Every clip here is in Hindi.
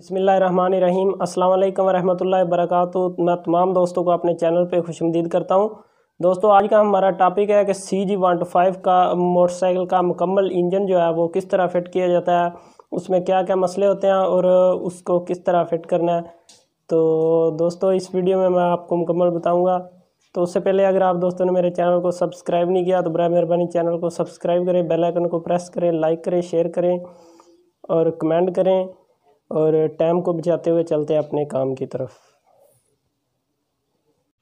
बसमीम अल्लाम वरहमल वर्क मैं तमाम दोस्तों को अपने चैनल पर खुशमदीद करता हूँ दोस्तों आज का हमारा टॉपिक है कि C G one two five का मोटरसाइकिल का मुकम्मल इंजन जो है वो किस तरह फिट किया जाता है उसमें क्या क्या मसले होते हैं और उसको किस तरह फिट करना है तो दोस्तों इस वीडियो में मैं आपको मुकम्मल बताऊँगा तो उससे पहले अगर आप दोस्तों ने मेरे चैनल को सब्सक्राइब नहीं किया तो बर मेहरबानी चैनल को सब्सक्राइब करें बेलाइकन को प्रेस करें लाइक करें शेयर करें और कमेंट करें और टाइम को बचाते हुए चलते हैं अपने काम की तरफ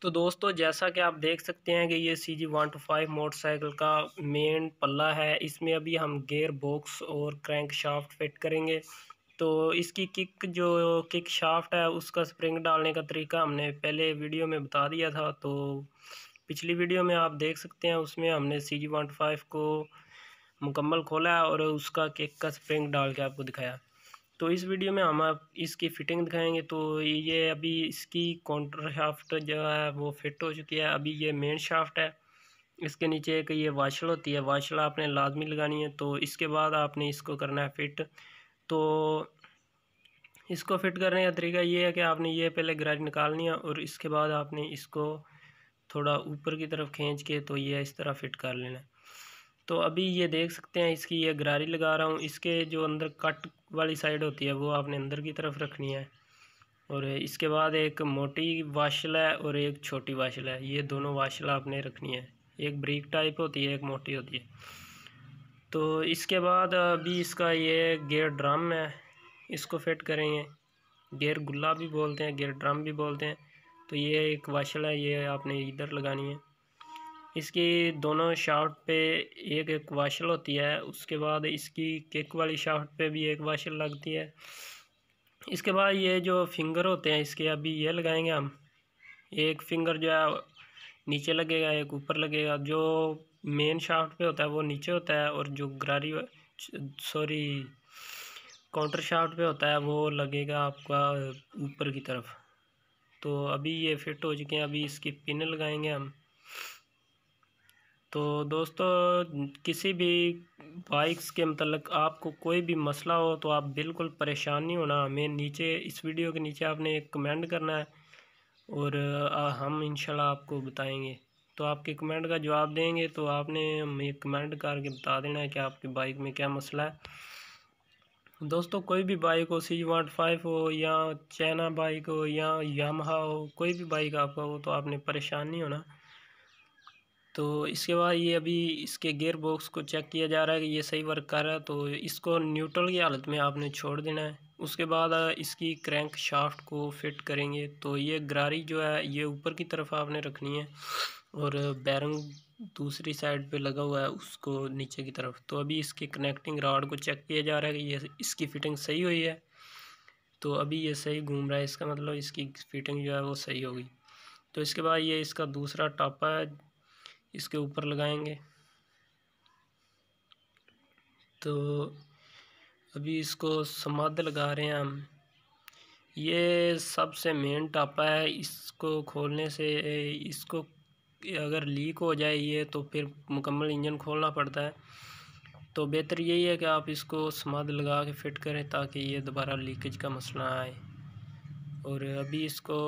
तो दोस्तों जैसा कि आप देख सकते हैं कि ये C G one two five motorcycle का मेन पल्ला है इसमें अभी हम गेयर बॉक्स और क्रैंक शाफ्ट फिट करेंगे तो इसकी किक जो किक शाफ्ट है उसका स्प्रिंग डालने का तरीका हमने पहले वीडियो में बता दिया था तो पिछली वीडियो में आप देख सकते हैं उसमें हमने C G one two five को मुकम्मल खोला है और उसका किक का स्प्रिंग डाल के आपको दिखाया तो इस वीडियो में हम आप इसकी फिटिंग दिखाएंगे तो ये अभी इसकी काउंटर शाफ्ट जो है वो फिट हो चुकी है अभी ये मेन शाफ्ट है इसके नीचे एक ये वाशल होती है वाशल आपने लाजमी लगानी है तो इसके बाद आपने इसको करना है फिट तो इसको फिट करने का तरीका ये है कि आपने ये पहले ग्राज निकालनी है और इसके बाद आपने इसको थोड़ा ऊपर की तरफ खींच के तो ये इस तरह फिट कर लेना है तो अभी ये देख सकते हैं इसकी ये गरारी लगा रहा हूँ इसके जो अंदर कट वाली साइड होती है वो आपने अंदर की तरफ रखनी है और इसके बाद एक मोटी वाशल है और एक छोटी वाशल है ये दोनों वाशल आपने रखनी है एक ब्रीक टाइप होती है एक मोटी होती है तो इसके बाद अभी इसका ये गेयर ड्रम है इसको फिट करेंगे गेयर गुल्ला भी बोलते हैं गेयर ड्रम भी बोलते हैं तो ये एक वाशल है ये आपने इधर लगानी है इसकी दोनों शाफ्ट पे एक एक वाशल होती है उसके बाद इसकी केक वाली शाफ्ट पे भी एक वाशल लगती है इसके बाद ये जो फिंगर होते हैं इसके अभी ये लगाएंगे हम एक फिंगर जो है नीचे लगेगा एक ऊपर लगेगा जो मेन शाफ्ट पे होता है वो नीचे होता है और जो ग्रारी सॉरी काउंटर शाफ्ट पे होता है वो लगेगा आपका ऊपर की तरफ तो अभी ये फिट हो चुके हैं अभी इसकी पिन लगाएंगे हम तो दोस्तों किसी भी बाइक्स के मतलब आपको कोई भी मसला हो तो आप बिल्कुल परेशान नहीं होना हमें नीचे इस वीडियो के नीचे आपने एक कमेंट करना है और हम इंशाल्लाह आपको बताएंगे तो आपके कमेंट का जवाब देंगे तो आपने हमें कमेंट करके बता देना है कि आपकी बाइक में क्या मसला है दोस्तों कोई भी बाइक हो सी वाट फाइव हो या चाइना बाइक हो या यामहा हो कोई भी बाइक आपका हो तो आपने परेशान नहीं होना तो इसके बाद ये अभी इसके गेयर बॉक्स को चेक किया जा रहा है कि ये सही वर्क कर रहा है तो इसको न्यूट्रल की हालत में आपने छोड़ देना है उसके बाद इसकी क्रैंक शाफ्ट को फिट करेंगे तो ये गरारी जो है ये ऊपर की तरफ आपने रखनी है और बैरंग दूसरी साइड पे लगा हुआ है उसको नीचे की तरफ तो अभी इसके कनेक्टिंग रॉड को चेक किया जा रहा है कि ये इसकी फ़िटिंग सही हुई है तो अभी ये सही घूम रहा है इसका मतलब इसकी फ़िटिंग जो है वो सही होगी तो इसके बाद ये इसका दूसरा टापा है इसके ऊपर लगाएंगे तो अभी इसको समाध लगा रहे हैं हम ये सबसे मेन टापा है इसको खोलने से इसको अगर लीक हो जाए ये तो फिर मुकम्मल इंजन खोलना पड़ता है तो बेहतर यही है कि आप इसको समाध लगा के फिट करें ताकि ये दोबारा लीकेज का मसला आए और अभी इसको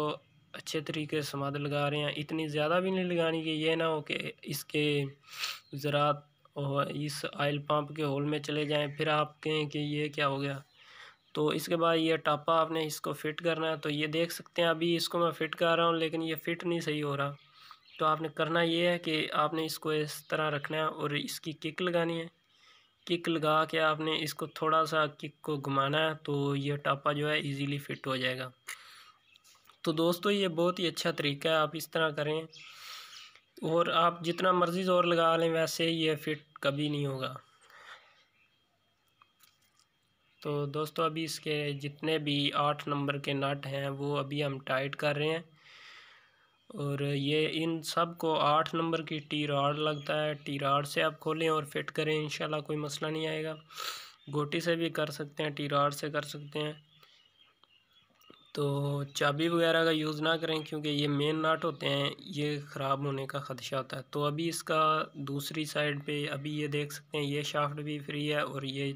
अच्छे तरीके से समाध लगा रहे हैं इतनी ज़्यादा भी नहीं लगानी कि ये ना हो कि इसके ज़रात इस आयल पंप के होल में चले जाएं फिर आप कहें कि ये क्या हो गया तो इसके बाद ये टापा आपने इसको फिट करना है तो ये देख सकते हैं अभी इसको मैं फ़िट कर रहा हूँ लेकिन ये फ़िट नहीं सही हो रहा तो आपने करना ये है कि आपने इसको इस तरह रखना है और इसकी किक लगानी है किक लगा के आपने इसको थोड़ा सा किक को घुमाना है तो ये टापा जो है इजीली फिट हो जाएगा तो दोस्तों ये बहुत ही अच्छा तरीका है आप इस तरह करें और आप जितना मर्ज़ी ज़ोर लगा लें वैसे ये फिट कभी नहीं होगा तो दोस्तों अभी इसके जितने भी आठ नंबर के नट हैं वो अभी हम टाइट कर रहे हैं और ये इन सब को आठ नंबर की टी रॉड लगता है टी रॉड से आप खोलें और फिट करें इंशाल्लाह कोई मसला नहीं आएगा गोटी से भी कर सकते हैं टी रॉड से कर सकते हैं तो चाबी वगैरह का यूज़ ना करें क्योंकि ये मेन नाट होते हैं ये ख़राब होने का ख़दशा होता है तो अभी इसका दूसरी साइड पे अभी ये देख सकते हैं ये शाफ्ट भी फ्री है और ये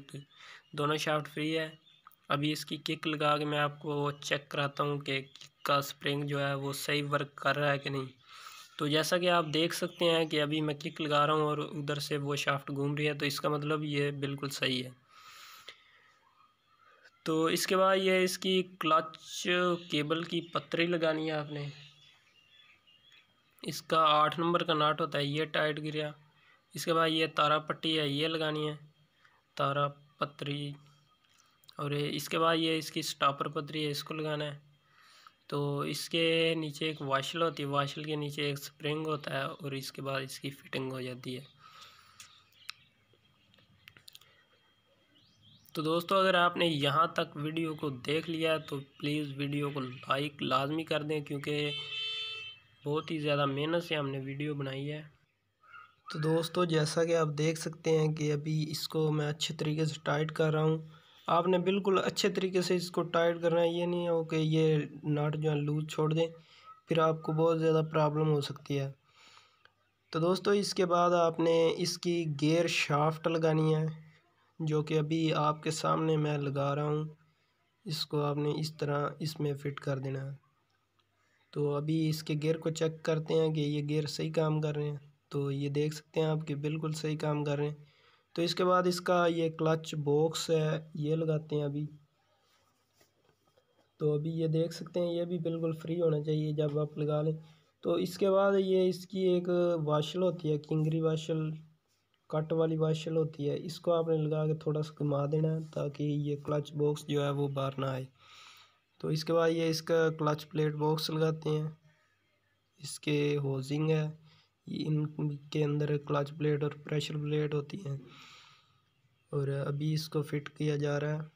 दोनों शाफ्ट फ्री है अभी इसकी किक लगा के मैं आपको चेक कराता हूँ कि किक का स्प्रिंग जो है वो सही वर्क कर रहा है कि नहीं तो जैसा कि आप देख सकते हैं कि अभी मैं किक लगा रहा हूँ और उधर से वो शाफ्ट घूम रही है तो इसका मतलब ये बिल्कुल सही है तो इसके बाद ये इसकी क्लच केबल की पतरी लगानी है आपने इसका आठ नंबर का नाट होता है ये टाइट गिरा इसके बाद ये तारा पट्टी है ये लगानी है तारा पतरी और इसके बाद ये इसकी स्टापर पतरी है इसको लगाना है तो इसके नीचे एक वाशल होती है वाशल के नीचे एक स्प्रिंग होता है और इसके बाद इसकी फिटिंग हो जाती है तो दोस्तों अगर आपने यहाँ तक वीडियो को देख लिया तो प्लीज़ वीडियो को लाइक लाजमी कर दें क्योंकि बहुत ही ज़्यादा मेहनत से हमने वीडियो बनाई है तो दोस्तों जैसा कि आप देख सकते हैं कि अभी इसको मैं अच्छे तरीके से टाइट कर रहा हूँ आपने बिल्कुल अच्छे तरीके से इसको टाइट करना है ये नहीं हो कि ये नट जो है लूज छोड़ दें फिर आपको बहुत ज़्यादा प्रॉब्लम हो सकती है तो दोस्तों इसके बाद आपने इसकी गेयर शाफ्ट लगानी है जो कि अभी आपके सामने मैं लगा रहा हूँ इसको आपने इस तरह इसमें फिट कर देना है तो अभी इसके गियर को चेक करते हैं कि ये गियर सही काम कर रहे हैं तो ये देख सकते हैं आप कि बिल्कुल सही काम कर रहे हैं तो इसके बाद इसका ये क्लच बॉक्स है ये लगाते हैं अभी तो अभी ये देख सकते हैं ये भी बिल्कुल फ्री होना चाहिए जब आप लगा लें तो इसके बाद ये इसकी एक वाशल होती है किंगरी वाशल कट वाली वाशल होती है इसको आपने लगा के थोड़ा सा घुमा देना है ताकि ये क्लच बॉक्स जो है वो बाहर ना आए तो इसके बाद ये इसका क्लच प्लेट बॉक्स लगाते हैं इसके होजिंग है इनके अंदर क्लच प्लेट और प्रेशर प्लेट होती हैं और अभी इसको फिट किया जा रहा है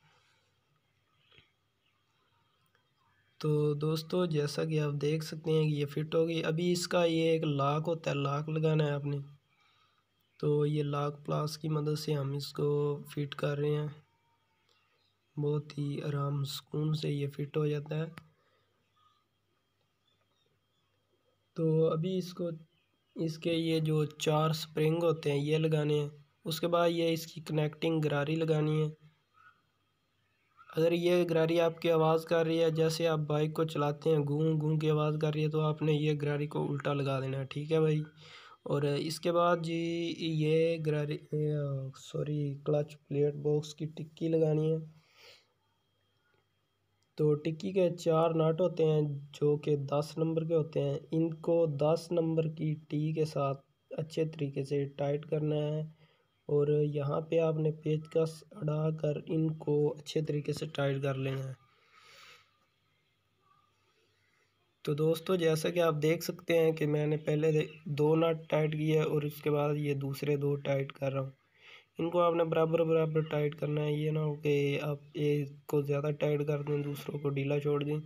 तो दोस्तों जैसा कि आप देख सकते हैं कि ये फ़िट होगी अभी इसका ये एक लाक होता है लाक लगाना है आपने तो ये लाग प्लास की मदद से हम इसको फिट कर रहे हैं बहुत ही आराम सुकून से ये फिट हो जाता है तो अभी इसको इसके ये जो चार स्प्रिंग होते हैं ये लगाने हैं उसके बाद ये इसकी कनेक्टिंग गरारी लगानी है अगर ये गरारी आपकी आवाज़ कर रही है जैसे आप बाइक को चलाते हैं गूँ गूँ की आवाज़ कर रही है तो आपने ये गरारी को उल्टा लगा देना है ठीक है भाई और इसके बाद जी ये ग्रारी सॉरी क्लच प्लेट बॉक्स की टिक्की लगानी है तो टिक्की के चार नाट होते हैं जो कि दस नंबर के होते हैं इनको दस नंबर की टी के साथ अच्छे तरीके से टाइट करना है और यहाँ पे आपने पेचकस अड़ा कर इनको अच्छे तरीके से टाइट कर लेना है तो दोस्तों जैसा कि आप देख सकते हैं कि मैंने पहले दो नट टाइट किया और उसके बाद ये दूसरे दो टाइट कर रहा हूँ इनको आपने बराबर बराबर टाइट करना है ये ना हो कि आप एक को ज़्यादा टाइट कर दें दूसरों को ढीला छोड़ दें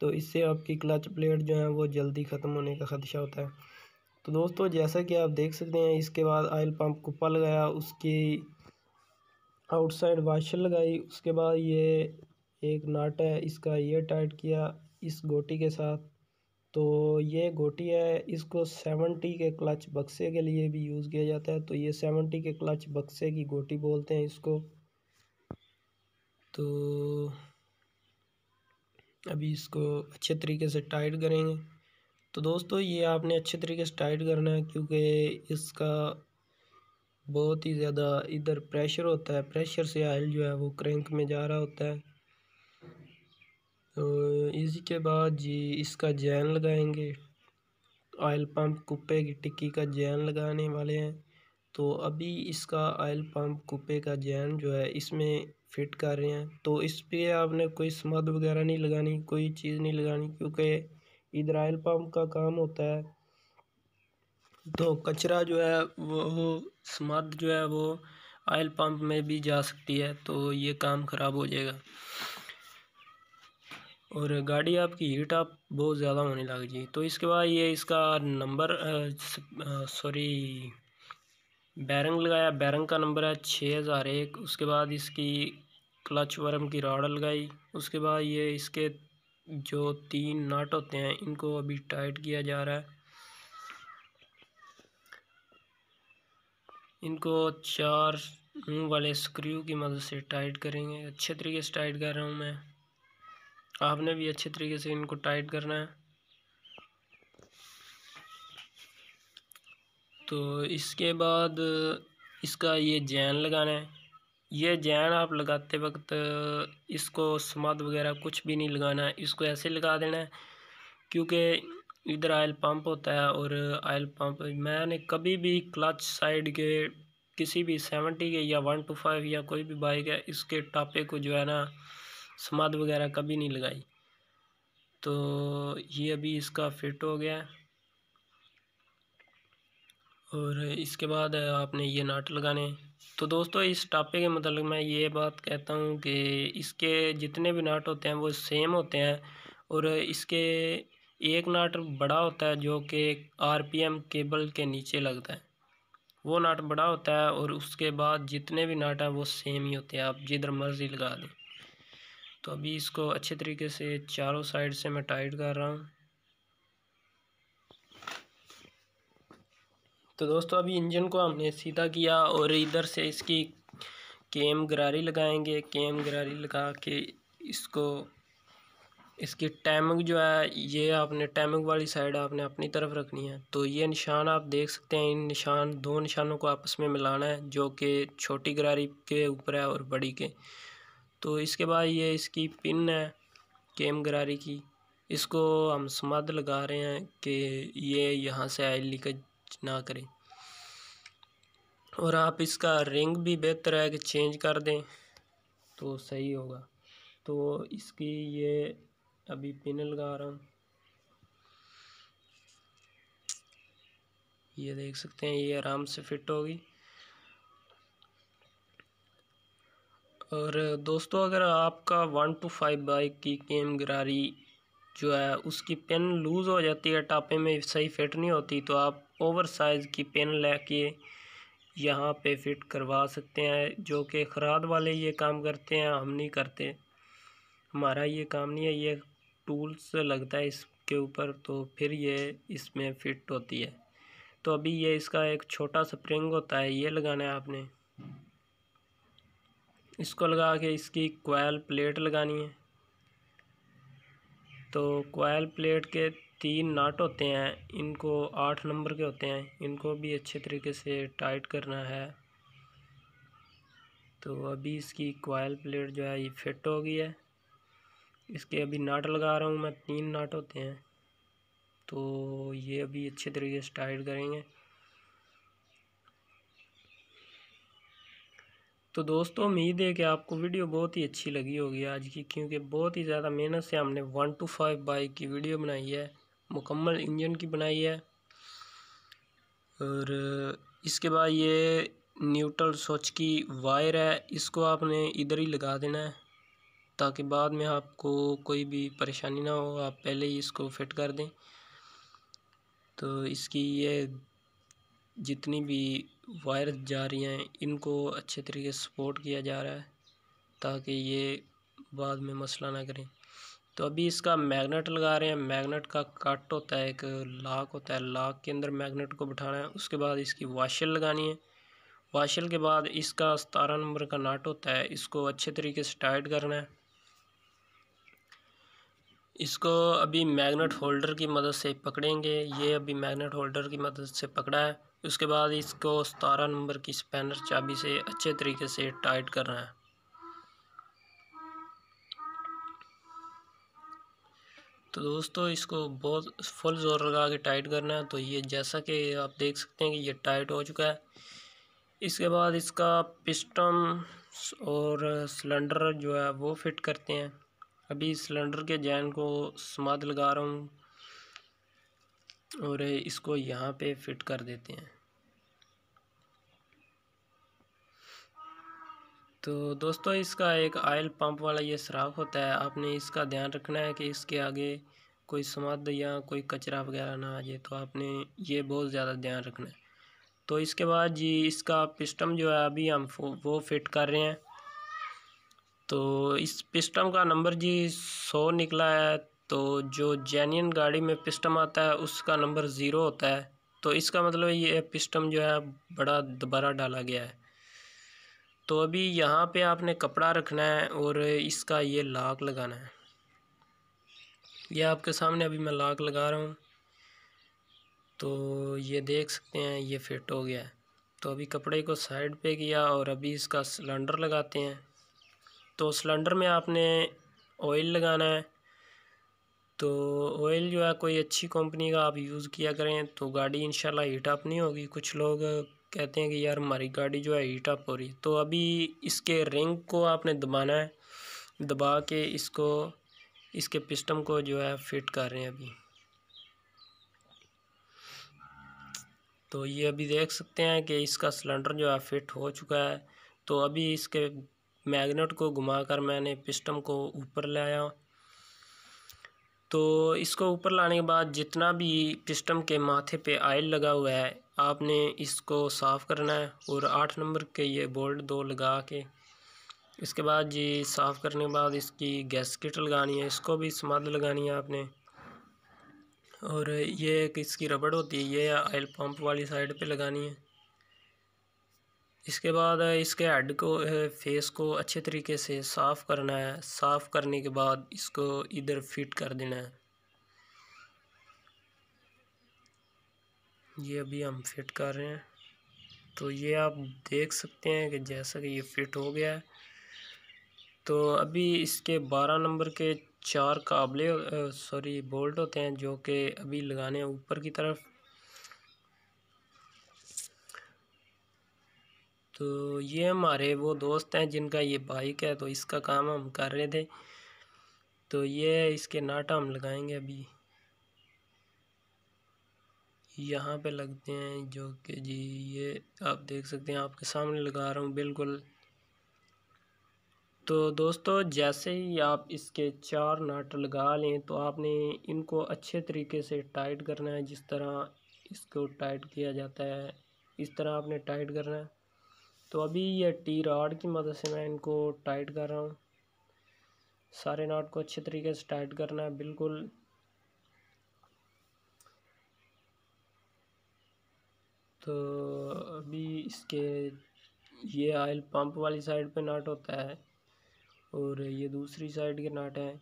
तो इससे आपकी क्लच प्लेट जो है वो जल्दी ख़त्म होने का ख़दशा होता है तो दोस्तों जैसा कि आप देख सकते हैं इसके बाद आयल को पल लगाया उसकी आउटसाइड वाशर लगाई उसके बाद ये एक नाट है इसका ये टाइट किया इस गोटी के साथ तो ये गोटी है इसको सेवनटी के क्लच बक्से के लिए भी यूज़ किया जाता है तो ये सेवनटी के क्लच बक्से की गोटी बोलते हैं इसको तो अभी इसको अच्छे तरीके से टाइट करेंगे तो दोस्तों ये आपने अच्छे तरीके से टाइट करना है क्योंकि इसका बहुत ही ज़्यादा इधर प्रेशर होता है प्रेशर से आयल जो है वो क्रैंक में जा रहा होता है और इसी के बाद जी इसका जैन लगाएंगे ऑयल पंप कुप्पे की टिक्की का जैन लगाने वाले हैं तो अभी इसका ऑयल पंप कुप्पे का जैन जो है इसमें फिट कर रहे हैं तो इस पर आपने कोई समद वगैरह नहीं लगानी कोई चीज़ नहीं लगानी क्योंकि इधर ऑयल पंप का काम होता है तो कचरा जो है वो, वो जो है वो ऑयल पंप में भी जा सकती है तो ये काम ख़राब हो जाएगा और गाड़ी आपकी हीट आप बहुत ज़्यादा होने लग जी तो इसके बाद ये इसका नंबर सॉरी बैरंग लगाया बैरंग का नंबर है छः हज़ार एक उसके बाद इसकी क्लच वर्म की राड लगाई उसके बाद ये इसके जो तीन नाट होते हैं इनको अभी टाइट किया जा रहा है इनको चार मुँह वाले स्क्रू की मदद से टाइट करेंगे अच्छे तरीके से टाइट कर रहा हूँ मैं आपने भी अच्छे तरीके से इनको टाइट करना है तो इसके बाद इसका ये जैन लगाना है ये जैन आप लगाते वक्त इसको समाद वगैरह कुछ भी नहीं लगाना है इसको ऐसे लगा देना है क्योंकि इधर आयल पंप होता है और आयल पंप मैंने कभी भी क्लच साइड के किसी भी सेवेंटी के या वन टू फाइव या कोई भी बाइक है इसके टापे को जो है ना समाध वगैरह कभी नहीं लगाई तो ये अभी इसका फिट हो गया और इसके बाद आपने ये नाट लगाने तो दोस्तों इस टॉपिक के मतलब मैं ये बात कहता हूँ कि इसके जितने भी नाट होते हैं वो सेम होते हैं और इसके एक नाट बड़ा होता है जो कि आरपीएम केबल के नीचे लगता है वो नाट बड़ा होता है और उसके बाद जितने भी नाट हैं वो सेम ही होते हैं आप जिधर मर्ज़ी लगा दें तो अभी इसको अच्छे तरीके से चारों साइड से मैं टाइट कर रहा हूँ तो दोस्तों अभी इंजन को हमने सीधा किया और इधर से इसकी केम गरारी लगाएंगे केम गरारी लगा के इसको इसकी टैमक जो है ये आपने टैमक वाली साइड आपने अपनी तरफ रखनी है तो ये निशान आप देख सकते हैं इन निशान दो निशानों को आपस में मिलाना है जो कि छोटी गरारी के ऊपर है और बड़ी के तो इसके बाद ये इसकी पिन है केम गरारी की इसको हम समाध लगा रहे हैं कि ये यहाँ से आयल लीकेज ना करें और आप इसका रिंग भी बेहतर है कि चेंज कर दें तो सही होगा तो इसकी ये अभी पिन लगा रहा हूँ ये देख सकते हैं ये आराम से फिट होगी और दोस्तों अगर आपका वन टू फाइव बाइक की केम गिरारी जो है उसकी पेन लूज़ हो जाती है टापे में सही फिट नहीं होती तो आप ओवर साइज़ की पेन लेके यहाँ पे फिट करवा सकते हैं जो कि खराद वाले ये काम करते हैं हम नहीं करते हमारा ये काम नहीं है ये टूल्स लगता है इसके ऊपर तो फिर ये इसमें फिट होती है तो अभी ये इसका एक छोटा स्प्रिंग होता है ये लगाना है आपने इसको लगा के इसकी क्वाइल प्लेट लगानी है तो कोयल प्लेट के तीन नाट होते हैं इनको आठ नंबर के होते हैं इनको भी अच्छे तरीके से टाइट करना है तो अभी इसकी क्वाइल प्लेट जो है ये फिट हो गई है इसके अभी नाट लगा रहा हूँ मैं तीन नाट होते हैं तो ये अभी अच्छे तरीके से टाइट करेंगे तो दोस्तों उम्मीद है कि आपको वीडियो बहुत ही अच्छी लगी होगी आज की क्योंकि बहुत ही ज़्यादा मेहनत से हमने वन टू फाइव बाइक की वीडियो बनाई है मुकम्मल इंजन की बनाई है और इसके बाद ये न्यूट्रल स्वच की वायर है इसको आपने इधर ही लगा देना है ताकि बाद में आपको कोई भी परेशानी ना हो आप पहले ही इसको फिट कर दें तो इसकी ये जितनी भी वायरस जा रही हैं इनको अच्छे तरीके से सपोर्ट किया जा रहा है ताकि ये बाद में मसला ना करें तो अभी इसका मैग्नेट लगा रहे हैं मैग्नेट का कट होता है एक लाक होता है लाक के अंदर मैग्नेट को बिठाना है उसके बाद इसकी वाशल लगानी है वाशल के बाद इसका सतारह नंबर का नाट होता है इसको अच्छे तरीके से टाइट करना है इसको अभी मैग्नेट होल्डर की मदद से पकड़ेंगे ये अभी मैग्नेट होल्डर की मदद से पकड़ा है उसके बाद इसको सतारह नंबर की स्पैनर चाबी से अच्छे तरीके से टाइट करना है तो दोस्तों इसको बहुत फुल ज़ोर लगा के टाइट करना है तो ये जैसा कि आप देख सकते हैं कि ये टाइट हो चुका है इसके बाद इसका पिस्टन और सिलेंडर जो है वो फिट करते हैं अभी सिलेंडर के जैन को समाध लगा रहा हूँ और इसको यहाँ पे फिट कर देते हैं तो दोस्तों इसका एक आयल पंप वाला ये सुराख होता है आपने इसका ध्यान रखना है कि इसके आगे कोई समाध या कोई कचरा वगैरह ना आ जाए तो आपने ये बहुत ज़्यादा ध्यान रखना है तो इसके बाद जी इसका पिस्टम जो है अभी हम वो फिट कर रहे हैं तो इस पिस्टम का नंबर जी सौ निकला है तो जो जैनियन गाड़ी में पिस्टम आता है उसका नंबर ज़ीरो होता है तो इसका मतलब ये पिस्टम जो है बड़ा दोबारा डाला गया है तो अभी यहाँ पे आपने कपड़ा रखना है और इसका ये लाक लगाना है ये आपके सामने अभी मैं लाक लगा रहा हूँ तो ये देख सकते हैं ये फिट हो गया है तो अभी कपड़े को साइड पे किया और अभी इसका सिलेंडर लगाते हैं तो सिलेंडर में आपने ऑयल लगाना है तो ऑयल जो है कोई अच्छी कंपनी का आप यूज़ किया करें तो गाड़ी इंशाल्लाह हीट अप नहीं होगी कुछ लोग कहते हैं कि यार हमारी गाड़ी जो है हीट अप हो रही है तो अभी इसके रिंग को आपने दबाना है दबा के इसको इसके पिस्टम को जो है फिट कर रहे हैं अभी तो ये अभी देख सकते हैं कि इसका सिलेंडर जो है फिट हो चुका है तो अभी इसके मैग्नेट को घुमाकर मैंने पिस्टम को ऊपर लाया तो इसको ऊपर लाने के बाद जितना भी पिस्टम के माथे पे आयल लगा हुआ है आपने इसको साफ़ करना है और आठ नंबर के ये बोल्ट दो लगा के इसके बाद जी साफ़ करने के बाद इसकी गैसकिट लगानी है इसको भी समाध लगानी है आपने और ये एक इसकी रबड़ होती है ये आयल पंप वाली साइड पे लगानी है इसके बाद इसके हेड को फेस को अच्छे तरीके से साफ़ करना है साफ़ करने के बाद इसको इधर फिट कर देना है ये अभी हम फिट कर रहे हैं तो ये आप देख सकते हैं कि जैसा कि ये फिट हो गया है तो अभी इसके बारह नंबर के चार काबले सॉरी बोल्ट होते हैं जो कि अभी लगाने हैं ऊपर की तरफ तो ये हमारे वो दोस्त हैं जिनका ये बाइक है तो इसका काम हम कर रहे थे तो ये इसके नाटा हम लगाएंगे अभी यहाँ पे लगते हैं जो कि जी ये आप देख सकते हैं आपके सामने लगा रहा हूँ बिल्कुल तो दोस्तों जैसे ही आप इसके चार नाट लगा लें तो आपने इनको अच्छे तरीके से टाइट करना है जिस तरह इसको टाइट किया जाता है इस तरह आपने टाइट करना है तो अभी ये टी रॉड की मदद से मैं इनको टाइट कर रहा हूँ सारे नाट को अच्छे तरीके से टाइट करना है बिल्कुल तो अभी इसके ये आयल पंप वाली साइड पे नाट होता है और ये दूसरी साइड के नाट हैं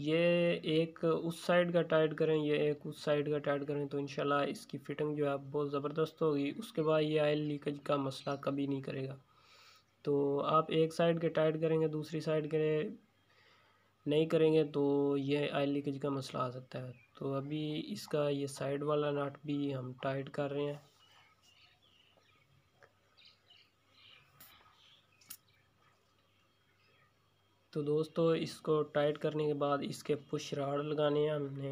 ये एक उस साइड का टाइट करें ये एक उस साइड का टाइट करें तो इनशाला इसकी फ़िटिंग जो है बहुत ज़बरदस्त होगी उसके बाद ये आयल लीकेज का मसला कभी नहीं करेगा तो आप एक साइड के टाइट करेंगे दूसरी साइड के नहीं करेंगे तो ये आयल लीकेज का मसला आ सकता है तो अभी इसका ये साइड वाला नाट भी हम टाइट कर रहे हैं तो दोस्तों इसको टाइट करने के बाद इसके पुश राड लगाने हैं हमने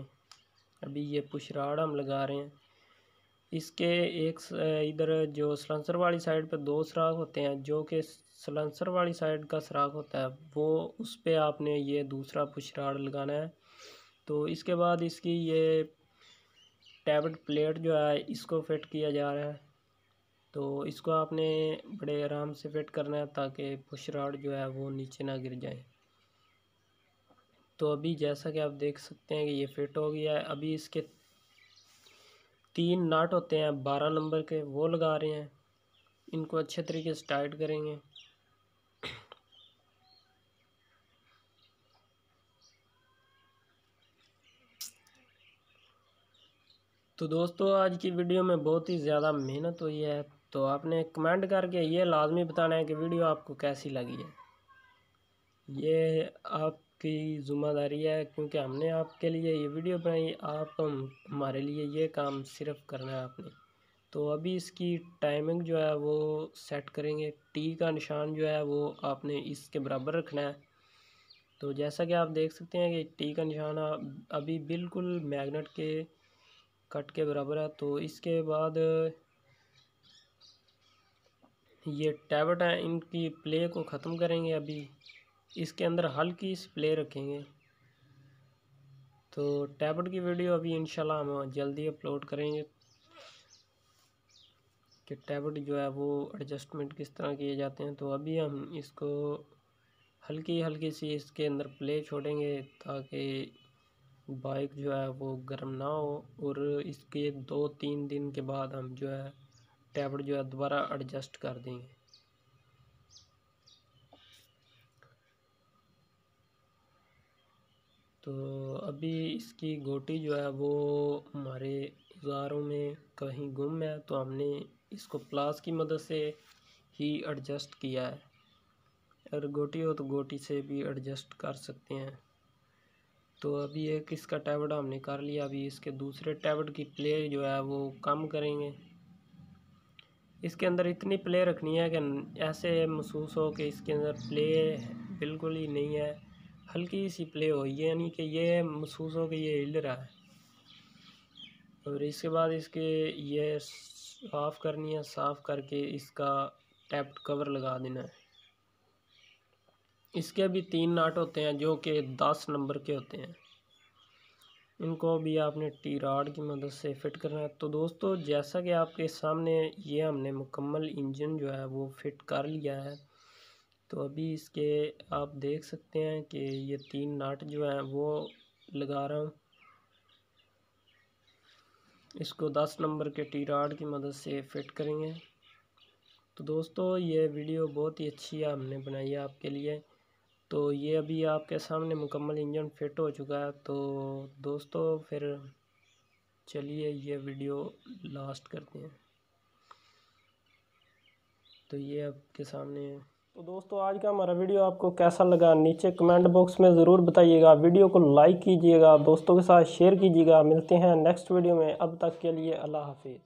अभी ये पुश राड हम लगा रहे हैं इसके एक इधर जो सलंसर वाली साइड पर दो सुराख होते हैं जो कि सलंसर वाली साइड का सुराख होता है वो उस पर आपने ये दूसरा पुश राड लगाना है तो इसके बाद इसकी ये टैबलेट प्लेट जो है इसको फिट किया जा रहा है तो इसको आपने बड़े आराम से फिट करना है ताकि पुश राड जो है वो नीचे ना गिर जाए तो अभी जैसा कि आप देख सकते हैं कि ये फिट हो गया है अभी इसके तीन नाट होते हैं बारह नंबर के वो लगा रहे हैं इनको अच्छे तरीके से टाइट करेंगे तो दोस्तों आज की वीडियो में बहुत ही ज़्यादा मेहनत हुई है तो आपने कमेंट करके ये लाजमी बताना है कि वीडियो आपको कैसी लगी है ये आप की ज़िम्मेदारी है क्योंकि हमने आपके लिए ये वीडियो बनाई आप हमारे लिए ये काम सिर्फ करना है आपने तो अभी इसकी टाइमिंग जो है वो सेट करेंगे टी का निशान जो है वो आपने इसके बराबर रखना है तो जैसा कि आप देख सकते हैं कि टी का निशान अभी बिल्कुल मैग्नेट के कट के बराबर है तो इसके बाद ये टैबट हैं इनकी प्ले को ख़त्म करेंगे अभी इसके अंदर हल्की स्प्ले रखेंगे तो टैबलेट की वीडियो अभी इन हम जल्दी अपलोड करेंगे कि टैबलेट जो है वो एडजस्टमेंट किस तरह किए जाते हैं तो अभी हम इसको हल्की हल्की सी इसके अंदर प्ले छोड़ेंगे ताकि बाइक जो है वो गर्म ना हो और इसके दो तीन दिन के बाद हम जो है टैबलेट जो है दोबारा एडजस्ट कर देंगे तो अभी इसकी गोटी जो है वो हमारे औजारों में कहीं गुम है तो हमने इसको प्लास की मदद से ही एडजस्ट किया है अगर गोटी हो तो गोटी से भी एडजस्ट कर सकते हैं तो अभी एक इसका टैबड हमने कर लिया अभी इसके दूसरे टैबड की प्ले जो है वो कम करेंगे इसके अंदर इतनी प्ले रखनी है कि ऐसे महसूस हो कि इसके अंदर प्ले बिल्कुल ही नहीं है हल्की सी प्ले हो यानी कि ये महसूस हो कि ये हिल रहा है और इसके बाद इसके ये साफ़ करनी है साफ़ करके इसका टैप कवर लगा देना है इसके भी तीन नाट होते हैं जो कि दस नंबर के होते हैं इनको भी आपने टी रॉड की मदद से फिट करना है तो दोस्तों जैसा कि आपके सामने ये हमने मुकम्मल इंजन जो है वो फिट कर लिया है तो अभी इसके आप देख सकते हैं कि ये तीन नाट जो हैं वो लगा रहा हूँ इसको दस नंबर के टी राड की मदद से फिट करेंगे तो दोस्तों ये वीडियो बहुत ही अच्छी है हमने बनाई है आपके लिए तो ये अभी आपके सामने मुकम्मल इंजन फिट हो चुका है तो दोस्तों फिर चलिए ये वीडियो लास्ट करते हैं तो ये आपके सामने तो दोस्तों आज का हमारा वीडियो आपको कैसा लगा नीचे कमेंट बॉक्स में ज़रूर बताइएगा वीडियो को लाइक कीजिएगा दोस्तों के साथ शेयर कीजिएगा मिलते हैं नेक्स्ट वीडियो में अब तक के लिए अल्लाह हाफिज़